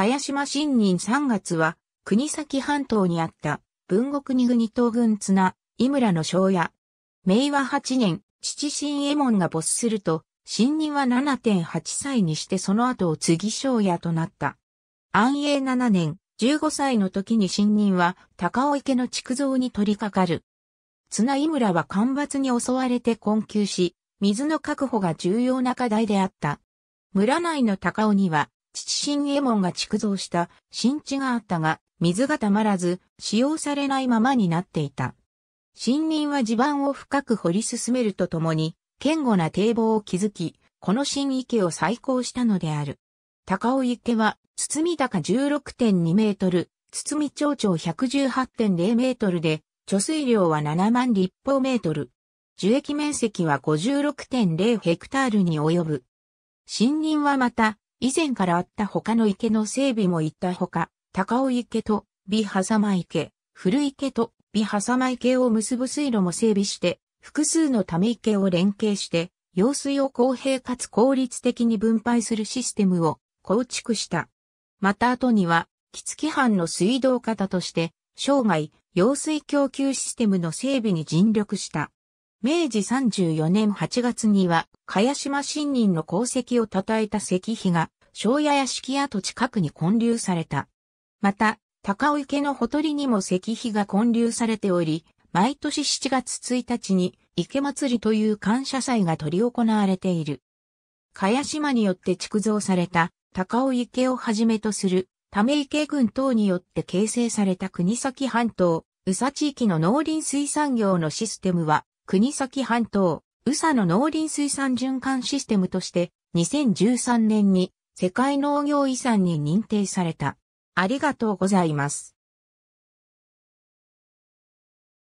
茅島新任3月は、国崎半島にあった、文後国国東軍綱、井村の庄屋。明和8年、父新右衛門が没すると、新任は7.8歳にしてその後を継ぎ庄屋となった。安永7年、15歳の時に新任は高尾池の築造に取り掛かる。綱井村は干ばつに襲われて困窮し、水の確保が重要な課題であった。村内の高尾には父新右衛門が築造した新地があったが、水がたまらず、使用されないままになっていた。森林は地盤を深く掘り進めるとともに、堅固な堤防を築き、この新池を再興したのである。高尾池は、堤高16.2メートル、堤長長118.0メートルで、貯水量は7万立方メートル。樹液面積は56.0ヘクタールに及ぶ。森林はまた、以前からあった他の池の整備も行ったほか、高尾池と美狭間池、古池と美狭間池を結ぶ水路も整備して、複数のため池を連携して、用水を公平かつ効率的に分配するシステムを構築した。また後には、木月藩の水道方として、生涯、用水供給システムの整備に尽力した。明治34年8月には、茅島新人の功績を称えた石碑が、庄屋屋敷跡近くに建立された。また、高尾池のほとりにも石碑が建立されており、毎年7月1日に、池祭りという感謝祭が取り行われている。茅島によって築造された、高尾池をはじめとする、ため池群等によって形成された国崎半島、宇佐地域の農林水産業のシステムは、国崎半島、宇佐の農林水産循環システムとして、2013年に世界農業遺産に認定された。ありがとうございます。